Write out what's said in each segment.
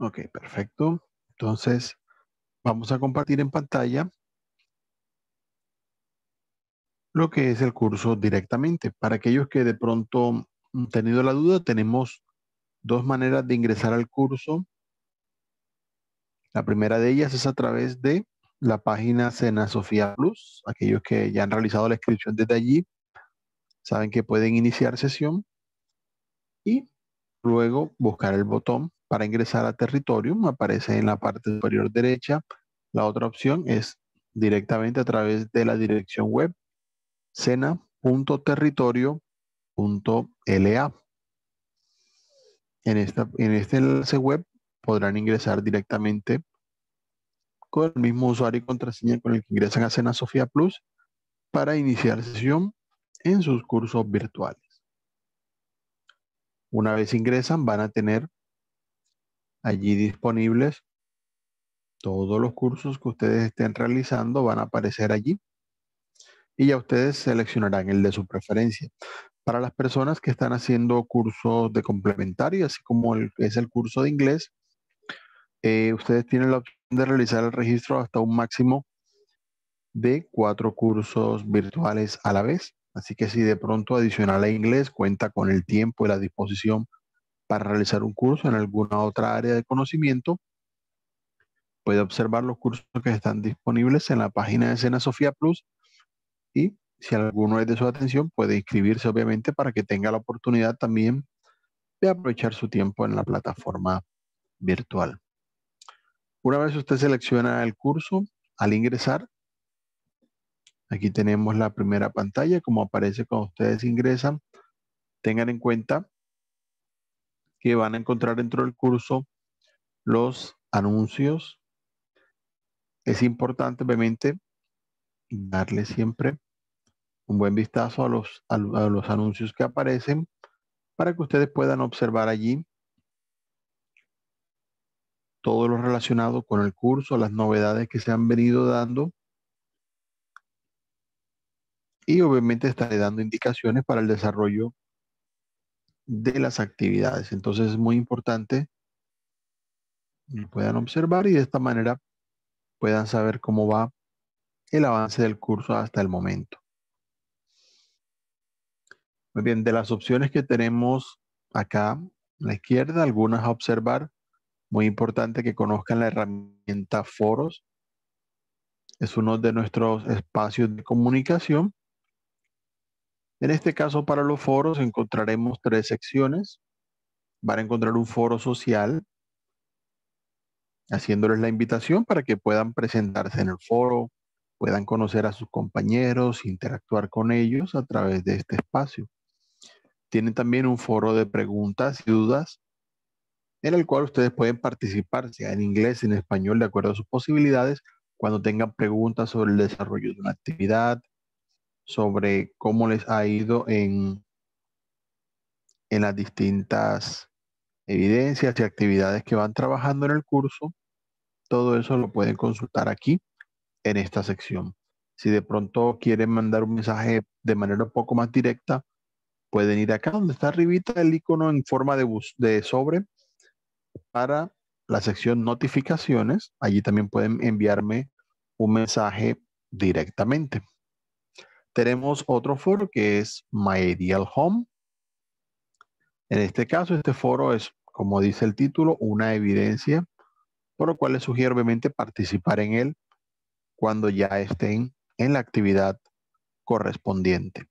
Ok, perfecto. Entonces, vamos a compartir en pantalla lo que es el curso directamente. Para aquellos que de pronto han tenido la duda, tenemos dos maneras de ingresar al curso. La primera de ellas es a través de la página Sena Sofía Plus. Aquellos que ya han realizado la inscripción desde allí saben que pueden iniciar sesión y luego buscar el botón para ingresar a Territorium aparece en la parte superior derecha. La otra opción es directamente a través de la dirección web cena.territorio.la. En, esta, en este enlace web podrán ingresar directamente con el mismo usuario y contraseña con el que ingresan a Sena Sofía Plus para iniciar sesión en sus cursos virtuales. Una vez ingresan, van a tener allí disponibles. Todos los cursos que ustedes estén realizando van a aparecer allí y ya ustedes seleccionarán el de su preferencia. Para las personas que están haciendo cursos de complementario, así como es el curso de inglés, eh, ustedes tienen la opción de realizar el registro hasta un máximo de cuatro cursos virtuales a la vez. Así que si de pronto adicional a inglés cuenta con el tiempo y la disposición para realizar un curso en alguna otra área de conocimiento, puede observar los cursos que están disponibles en la página de Sena Sofía Plus y si alguno es de su atención puede inscribirse obviamente para que tenga la oportunidad también de aprovechar su tiempo en la plataforma virtual. Una vez usted selecciona el curso, al ingresar, aquí tenemos la primera pantalla, como aparece cuando ustedes ingresan, tengan en cuenta que van a encontrar dentro del curso los anuncios. Es importante, obviamente, darle siempre un buen vistazo a los, los anuncios que aparecen para que ustedes puedan observar allí todo lo relacionado con el curso, las novedades que se han venido dando. Y obviamente estaré dando indicaciones para el desarrollo de las actividades. Entonces es muy importante que puedan observar y de esta manera puedan saber cómo va el avance del curso hasta el momento. Muy bien, de las opciones que tenemos acá a la izquierda, algunas a observar. Muy importante que conozcan la herramienta Foros. Es uno de nuestros espacios de comunicación en este caso, para los foros encontraremos tres secciones. Van a encontrar un foro social, haciéndoles la invitación para que puedan presentarse en el foro, puedan conocer a sus compañeros, interactuar con ellos a través de este espacio. Tienen también un foro de preguntas y dudas en el cual ustedes pueden participar, sea en inglés, en español, de acuerdo a sus posibilidades, cuando tengan preguntas sobre el desarrollo de una actividad, sobre cómo les ha ido en, en las distintas evidencias y actividades que van trabajando en el curso. Todo eso lo pueden consultar aquí en esta sección. Si de pronto quieren mandar un mensaje de manera un poco más directa, pueden ir acá donde está arribita el icono en forma de, de sobre para la sección notificaciones. Allí también pueden enviarme un mensaje directamente. Tenemos otro foro que es My Ideal Home. En este caso, este foro es, como dice el título, una evidencia, por lo cual les sugiero obviamente participar en él cuando ya estén en la actividad correspondiente.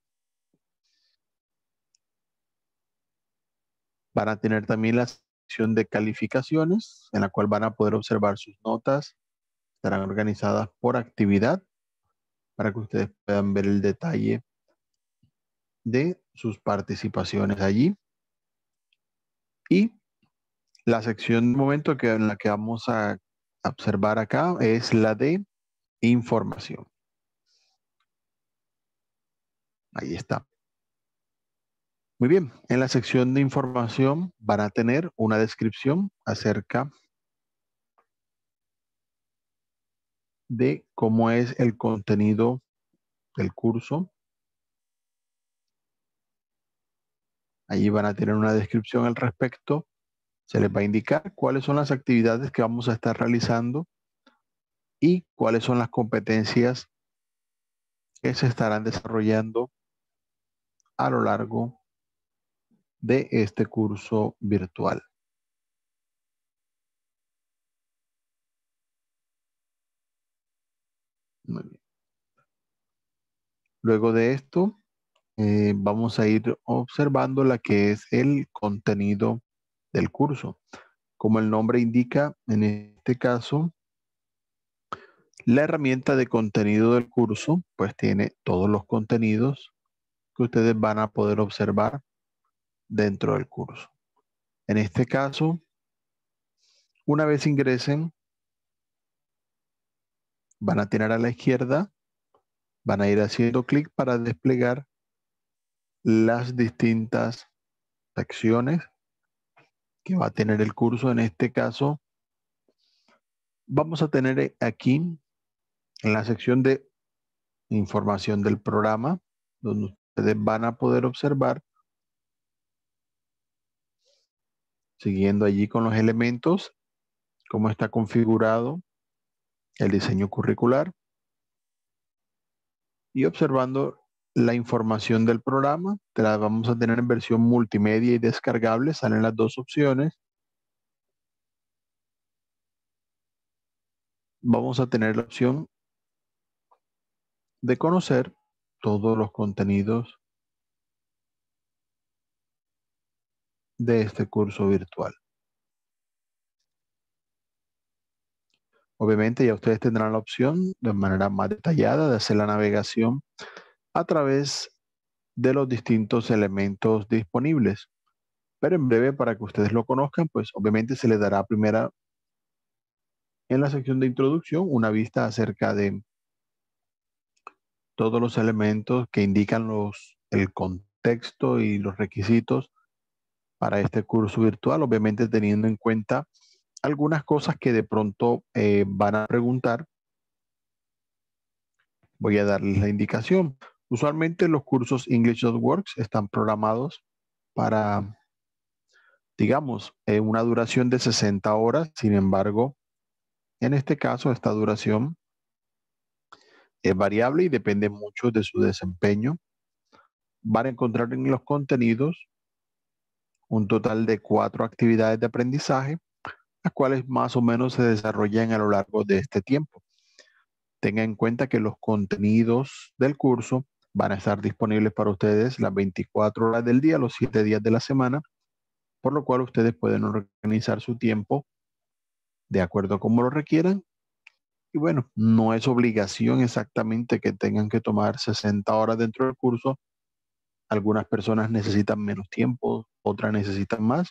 Van a tener también la sección de calificaciones, en la cual van a poder observar sus notas. Estarán organizadas por actividad para que ustedes puedan ver el detalle de sus participaciones allí. Y la sección de momento que, en la que vamos a observar acá es la de información. Ahí está. Muy bien, en la sección de información van a tener una descripción acerca de de cómo es el contenido del curso. Allí van a tener una descripción al respecto. Se les va a indicar cuáles son las actividades que vamos a estar realizando y cuáles son las competencias que se estarán desarrollando a lo largo de este curso virtual. Luego de esto, eh, vamos a ir observando la que es el contenido del curso. Como el nombre indica, en este caso, la herramienta de contenido del curso, pues tiene todos los contenidos que ustedes van a poder observar dentro del curso. En este caso, una vez ingresen, van a tener a la izquierda, van a ir haciendo clic para desplegar las distintas secciones que va a tener el curso. En este caso, vamos a tener aquí en la sección de información del programa, donde ustedes van a poder observar, siguiendo allí con los elementos, cómo está configurado el diseño curricular y observando la información del programa, te la vamos a tener en versión multimedia y descargable, salen las dos opciones. Vamos a tener la opción de conocer todos los contenidos de este curso virtual. Obviamente ya ustedes tendrán la opción de manera más detallada de hacer la navegación a través de los distintos elementos disponibles. Pero en breve, para que ustedes lo conozcan, pues obviamente se les dará primera en la sección de introducción una vista acerca de todos los elementos que indican los, el contexto y los requisitos para este curso virtual, obviamente teniendo en cuenta algunas cosas que de pronto eh, van a preguntar. Voy a darles la indicación. Usualmente los cursos English.Works están programados para, digamos, eh, una duración de 60 horas. Sin embargo, en este caso, esta duración es variable y depende mucho de su desempeño. Van a encontrar en los contenidos un total de cuatro actividades de aprendizaje las cuales más o menos se desarrollan a lo largo de este tiempo. Tenga en cuenta que los contenidos del curso van a estar disponibles para ustedes las 24 horas del día, los 7 días de la semana, por lo cual ustedes pueden organizar su tiempo de acuerdo a como lo requieran. Y bueno, no es obligación exactamente que tengan que tomar 60 horas dentro del curso. Algunas personas necesitan menos tiempo, otras necesitan más.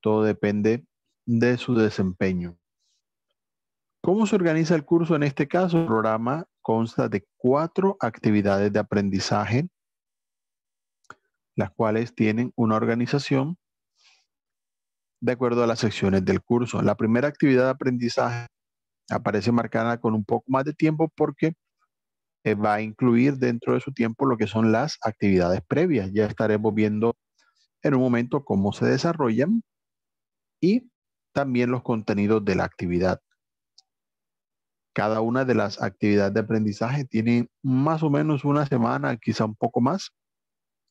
Todo depende de su desempeño. ¿Cómo se organiza el curso? En este caso, el programa consta de cuatro actividades de aprendizaje, las cuales tienen una organización de acuerdo a las secciones del curso. La primera actividad de aprendizaje aparece marcada con un poco más de tiempo porque eh, va a incluir dentro de su tiempo lo que son las actividades previas. Ya estaremos viendo en un momento cómo se desarrollan y también los contenidos de la actividad. Cada una de las actividades de aprendizaje tiene más o menos una semana, quizá un poco más,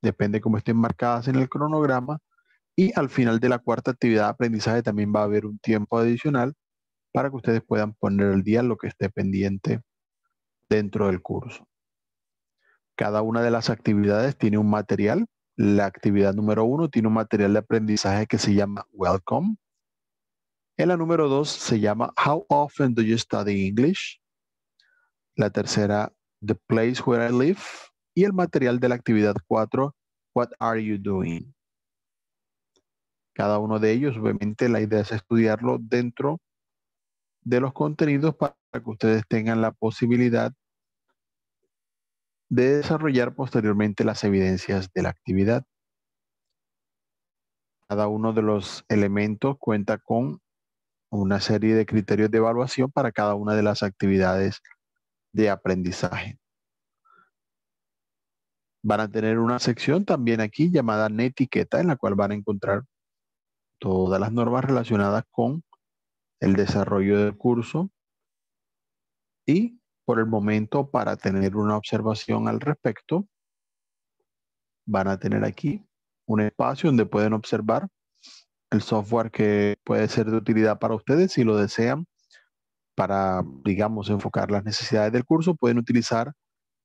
depende cómo estén marcadas en el cronograma. Y al final de la cuarta actividad de aprendizaje también va a haber un tiempo adicional para que ustedes puedan poner el día lo que esté pendiente dentro del curso. Cada una de las actividades tiene un material. La actividad número uno tiene un material de aprendizaje que se llama Welcome. En la número dos se llama How often do you study English? La tercera, The place where I live. Y el material de la actividad cuatro, What are you doing? Cada uno de ellos, obviamente, la idea es estudiarlo dentro de los contenidos para que ustedes tengan la posibilidad de desarrollar posteriormente las evidencias de la actividad. Cada uno de los elementos cuenta con una serie de criterios de evaluación para cada una de las actividades de aprendizaje. Van a tener una sección también aquí llamada netiqueta en la cual van a encontrar todas las normas relacionadas con el desarrollo del curso y por el momento para tener una observación al respecto van a tener aquí un espacio donde pueden observar el software que puede ser de utilidad para ustedes si lo desean para, digamos, enfocar las necesidades del curso, pueden utilizar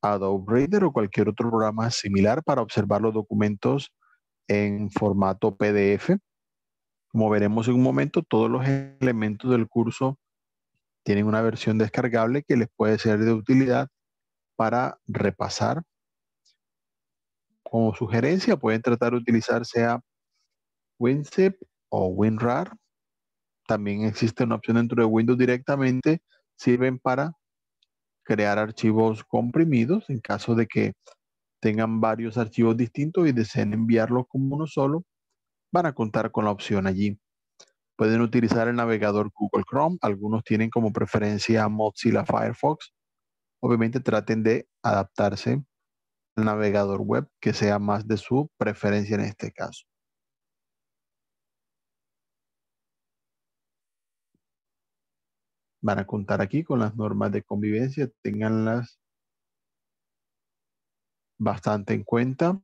Adobe Reader o cualquier otro programa similar para observar los documentos en formato PDF. Como veremos en un momento, todos los elementos del curso tienen una versión descargable que les puede ser de utilidad para repasar. Como sugerencia, pueden tratar de utilizar sea WinZip o WinRAR. También existe una opción dentro de Windows directamente, sirven para crear archivos comprimidos en caso de que tengan varios archivos distintos y deseen enviarlos como uno solo, van a contar con la opción allí. Pueden utilizar el navegador Google Chrome, algunos tienen como preferencia Mozilla Firefox. Obviamente traten de adaptarse al navegador web que sea más de su preferencia en este caso. van a contar aquí con las normas de convivencia, tenganlas bastante en cuenta.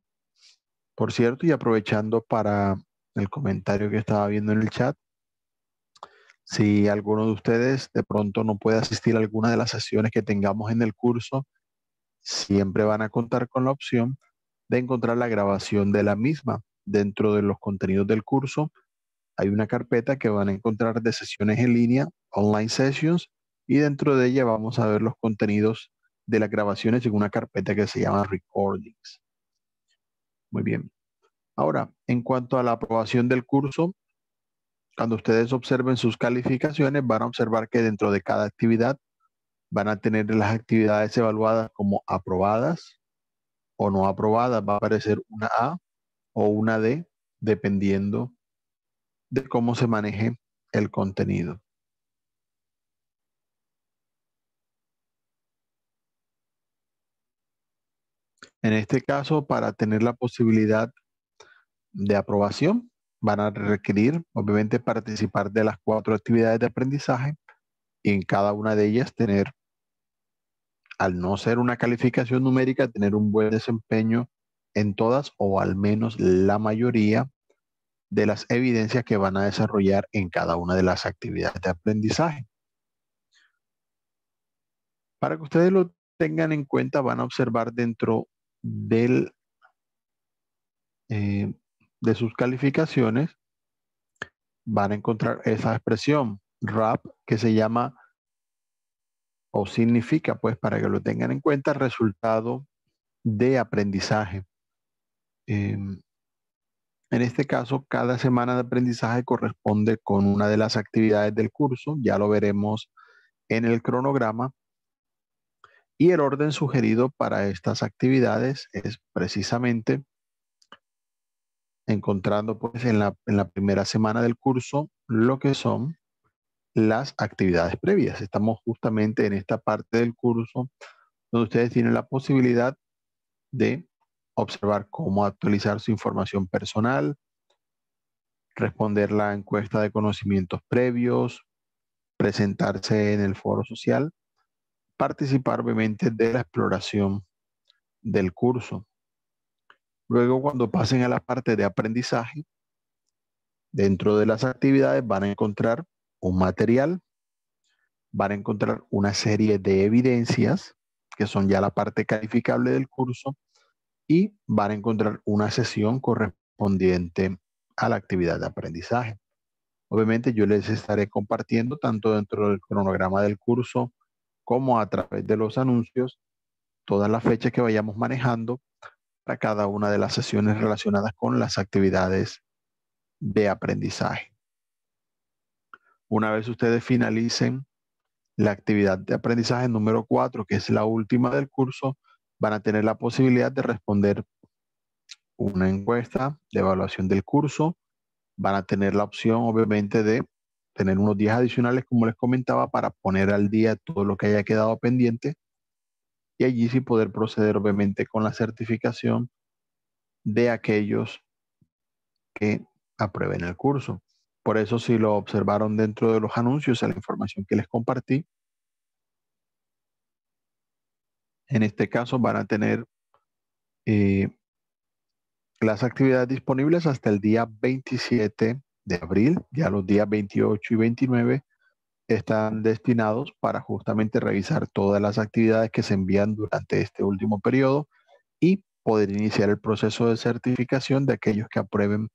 Por cierto, y aprovechando para el comentario que estaba viendo en el chat, si alguno de ustedes de pronto no puede asistir a alguna de las sesiones que tengamos en el curso, siempre van a contar con la opción de encontrar la grabación de la misma dentro de los contenidos del curso hay una carpeta que van a encontrar de sesiones en línea, online sessions, y dentro de ella vamos a ver los contenidos de las grabaciones en una carpeta que se llama recordings. Muy bien. Ahora, en cuanto a la aprobación del curso, cuando ustedes observen sus calificaciones, van a observar que dentro de cada actividad van a tener las actividades evaluadas como aprobadas o no aprobadas. Va a aparecer una A o una D, dependiendo de cómo se maneje el contenido. En este caso, para tener la posibilidad de aprobación, van a requerir, obviamente, participar de las cuatro actividades de aprendizaje y en cada una de ellas tener, al no ser una calificación numérica, tener un buen desempeño en todas o al menos la mayoría de las evidencias que van a desarrollar en cada una de las actividades de aprendizaje. Para que ustedes lo tengan en cuenta, van a observar dentro del, eh, de sus calificaciones, van a encontrar esa expresión RAP que se llama o significa, pues para que lo tengan en cuenta, resultado de aprendizaje. Em, en este caso, cada semana de aprendizaje corresponde con una de las actividades del curso, ya lo veremos en el cronograma. Y el orden sugerido para estas actividades es precisamente encontrando pues en la, en la primera semana del curso lo que son las actividades previas. Estamos justamente en esta parte del curso donde ustedes tienen la posibilidad de observar cómo actualizar su información personal, responder la encuesta de conocimientos previos, presentarse en el foro social, participar obviamente de la exploración del curso. Luego, cuando pasen a la parte de aprendizaje, dentro de las actividades van a encontrar un material, van a encontrar una serie de evidencias, que son ya la parte calificable del curso, y van a encontrar una sesión correspondiente a la actividad de aprendizaje. Obviamente yo les estaré compartiendo tanto dentro del cronograma del curso como a través de los anuncios todas las fechas que vayamos manejando para cada una de las sesiones relacionadas con las actividades de aprendizaje. Una vez ustedes finalicen la actividad de aprendizaje número 4, que es la última del curso, van a tener la posibilidad de responder una encuesta de evaluación del curso, van a tener la opción obviamente de tener unos días adicionales, como les comentaba, para poner al día todo lo que haya quedado pendiente y allí sí poder proceder obviamente con la certificación de aquellos que aprueben el curso. Por eso si lo observaron dentro de los anuncios, a la información que les compartí, En este caso van a tener eh, las actividades disponibles hasta el día 27 de abril. Ya los días 28 y 29 están destinados para justamente revisar todas las actividades que se envían durante este último periodo y poder iniciar el proceso de certificación de aquellos que aprueben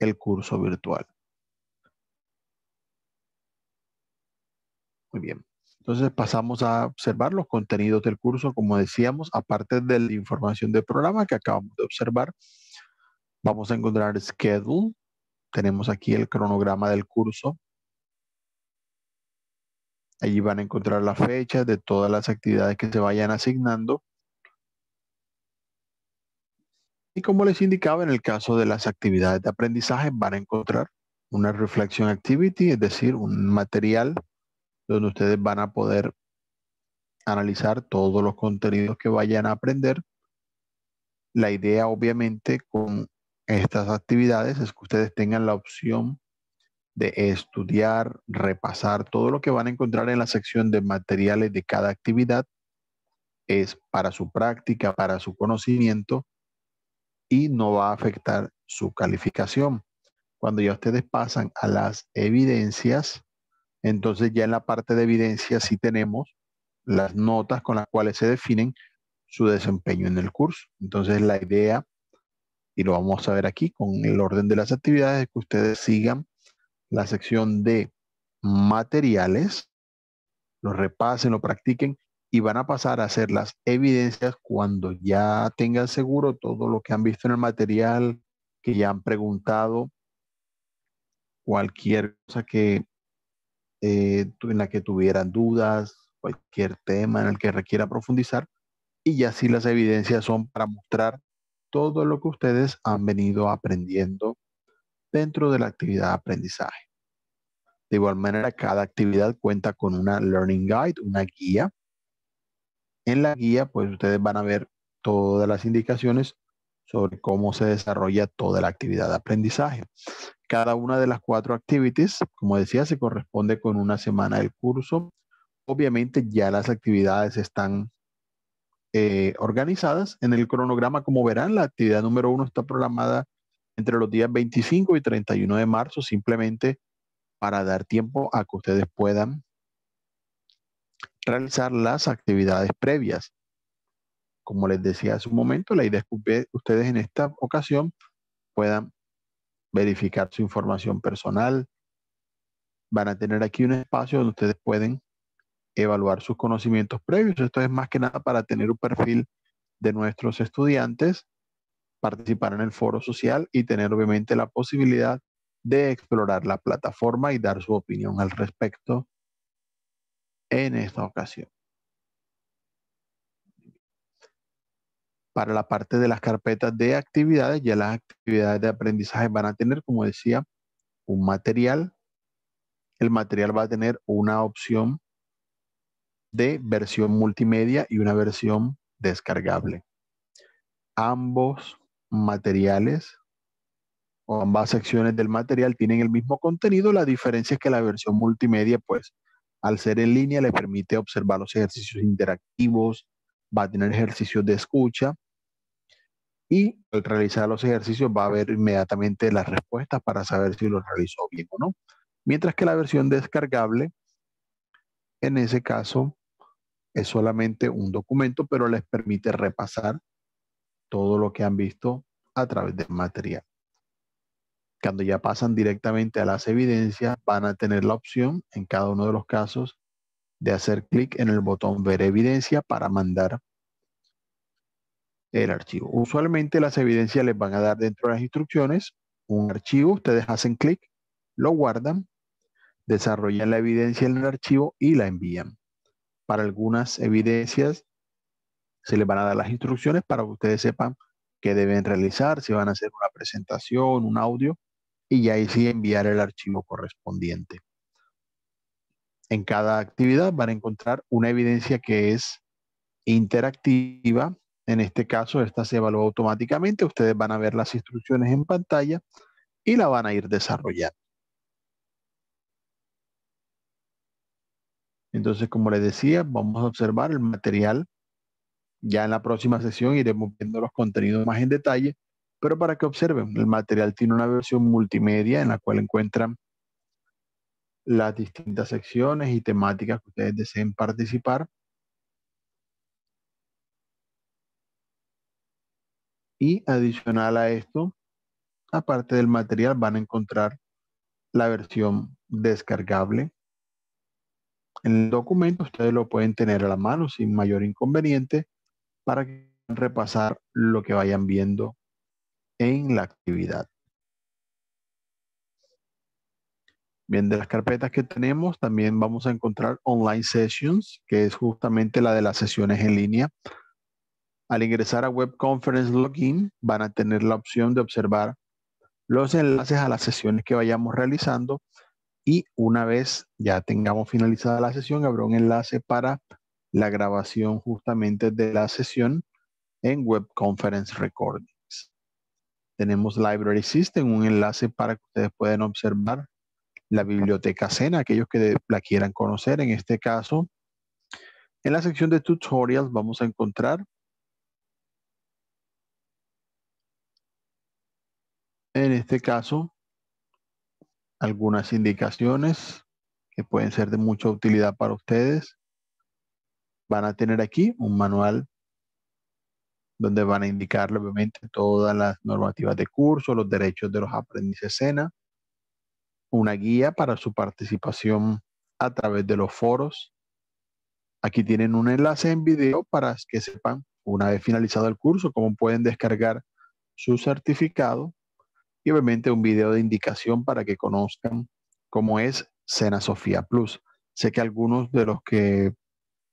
el curso virtual. Muy bien. Entonces pasamos a observar los contenidos del curso, como decíamos, aparte de la información del programa que acabamos de observar, vamos a encontrar schedule, tenemos aquí el cronograma del curso. Allí van a encontrar las fechas de todas las actividades que se vayan asignando. Y como les indicaba, en el caso de las actividades de aprendizaje van a encontrar una reflection activity, es decir, un material donde ustedes van a poder analizar todos los contenidos que vayan a aprender. La idea, obviamente, con estas actividades es que ustedes tengan la opción de estudiar, repasar todo lo que van a encontrar en la sección de materiales de cada actividad. Es para su práctica, para su conocimiento y no va a afectar su calificación. Cuando ya ustedes pasan a las evidencias, entonces ya en la parte de evidencia sí tenemos las notas con las cuales se definen su desempeño en el curso. Entonces la idea, y lo vamos a ver aquí con el orden de las actividades, es que ustedes sigan la sección de materiales, lo repasen, lo practiquen y van a pasar a hacer las evidencias cuando ya tengan seguro todo lo que han visto en el material, que ya han preguntado, cualquier cosa que eh, en la que tuvieran dudas, cualquier tema en el que requiera profundizar, y ya si las evidencias son para mostrar todo lo que ustedes han venido aprendiendo dentro de la actividad de aprendizaje. De igual manera, cada actividad cuenta con una Learning Guide, una guía. En la guía, pues ustedes van a ver todas las indicaciones sobre cómo se desarrolla toda la actividad de aprendizaje. Cada una de las cuatro activities, como decía, se corresponde con una semana del curso. Obviamente ya las actividades están eh, organizadas en el cronograma. Como verán, la actividad número uno está programada entre los días 25 y 31 de marzo, simplemente para dar tiempo a que ustedes puedan realizar las actividades previas. Como les decía hace un momento, la idea es que ustedes en esta ocasión puedan verificar su información personal. Van a tener aquí un espacio donde ustedes pueden evaluar sus conocimientos previos. Esto es más que nada para tener un perfil de nuestros estudiantes, participar en el foro social y tener obviamente la posibilidad de explorar la plataforma y dar su opinión al respecto en esta ocasión. para la parte de las carpetas de actividades, ya las actividades de aprendizaje van a tener, como decía, un material. El material va a tener una opción de versión multimedia y una versión descargable. Ambos materiales o ambas secciones del material tienen el mismo contenido. La diferencia es que la versión multimedia, pues, al ser en línea, le permite observar los ejercicios interactivos, va a tener ejercicios de escucha y al realizar los ejercicios va a ver inmediatamente las respuestas para saber si lo realizó bien o no. Mientras que la versión descargable, en ese caso, es solamente un documento, pero les permite repasar todo lo que han visto a través del material. Cuando ya pasan directamente a las evidencias, van a tener la opción, en cada uno de los casos, de hacer clic en el botón ver evidencia para mandar el archivo. Usualmente las evidencias les van a dar dentro de las instrucciones un archivo, ustedes hacen clic, lo guardan, desarrollan la evidencia en el archivo y la envían. Para algunas evidencias se les van a dar las instrucciones para que ustedes sepan qué deben realizar, si van a hacer una presentación, un audio, y ya ahí sí enviar el archivo correspondiente. En cada actividad van a encontrar una evidencia que es interactiva. En este caso, esta se evalúa automáticamente. Ustedes van a ver las instrucciones en pantalla y la van a ir desarrollando. Entonces, como les decía, vamos a observar el material. Ya en la próxima sesión iremos viendo los contenidos más en detalle, pero para que observen, el material tiene una versión multimedia en la cual encuentran las distintas secciones y temáticas que ustedes deseen participar. Y adicional a esto, aparte del material, van a encontrar la versión descargable. El documento ustedes lo pueden tener a la mano sin mayor inconveniente para repasar lo que vayan viendo en la actividad. Bien, de las carpetas que tenemos, también vamos a encontrar online sessions, que es justamente la de las sesiones en línea. Al ingresar a Web Conference Login, van a tener la opción de observar los enlaces a las sesiones que vayamos realizando y una vez ya tengamos finalizada la sesión, habrá un enlace para la grabación justamente de la sesión en Web Conference Recordings. Tenemos Library System, un enlace para que ustedes puedan observar la biblioteca Sena, aquellos que la quieran conocer. En este caso, en la sección de tutorials vamos a encontrar en este caso algunas indicaciones que pueden ser de mucha utilidad para ustedes. Van a tener aquí un manual donde van a indicar, obviamente todas las normativas de curso, los derechos de los aprendices SENA, una guía para su participación a través de los foros. Aquí tienen un enlace en video para que sepan, una vez finalizado el curso, cómo pueden descargar su certificado y obviamente un video de indicación para que conozcan cómo es Cena Sofía Plus. Sé que algunos de los que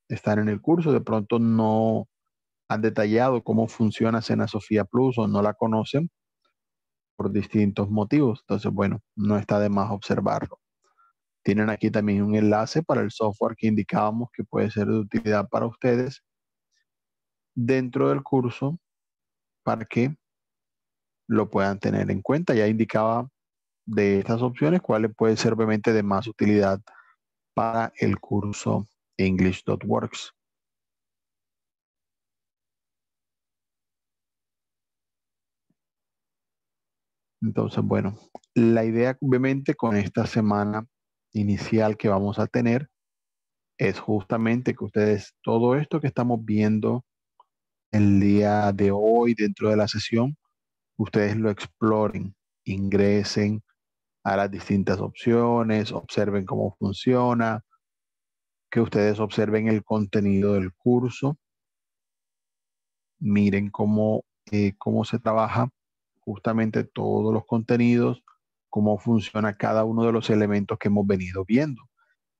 están en el curso de pronto no han detallado cómo funciona Cena Sofía Plus o no la conocen por distintos motivos. Entonces, bueno, no está de más observarlo. Tienen aquí también un enlace para el software que indicábamos que puede ser de utilidad para ustedes dentro del curso para que lo puedan tener en cuenta. Ya indicaba de estas opciones cuáles puede ser obviamente de más utilidad para el curso English.works. Entonces, bueno, la idea obviamente con esta semana inicial que vamos a tener es justamente que ustedes, todo esto que estamos viendo el día de hoy dentro de la sesión, ustedes lo exploren, ingresen a las distintas opciones, observen cómo funciona, que ustedes observen el contenido del curso, miren cómo, eh, cómo se trabaja justamente todos los contenidos, cómo funciona cada uno de los elementos que hemos venido viendo.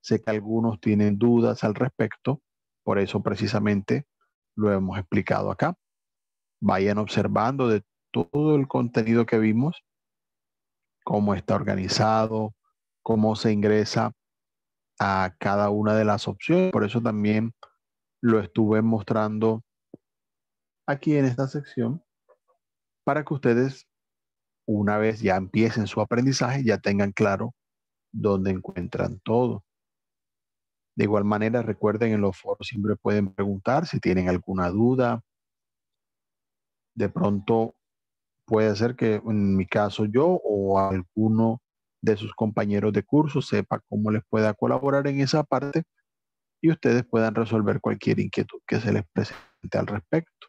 Sé que algunos tienen dudas al respecto, por eso precisamente lo hemos explicado acá. Vayan observando de todo el contenido que vimos, cómo está organizado, cómo se ingresa a cada una de las opciones. Por eso también lo estuve mostrando aquí en esta sección para que ustedes, una vez ya empiecen su aprendizaje, ya tengan claro dónde encuentran todo. De igual manera, recuerden en los foros siempre pueden preguntar si tienen alguna duda. De pronto puede ser que en mi caso yo o alguno de sus compañeros de curso sepa cómo les pueda colaborar en esa parte y ustedes puedan resolver cualquier inquietud que se les presente al respecto.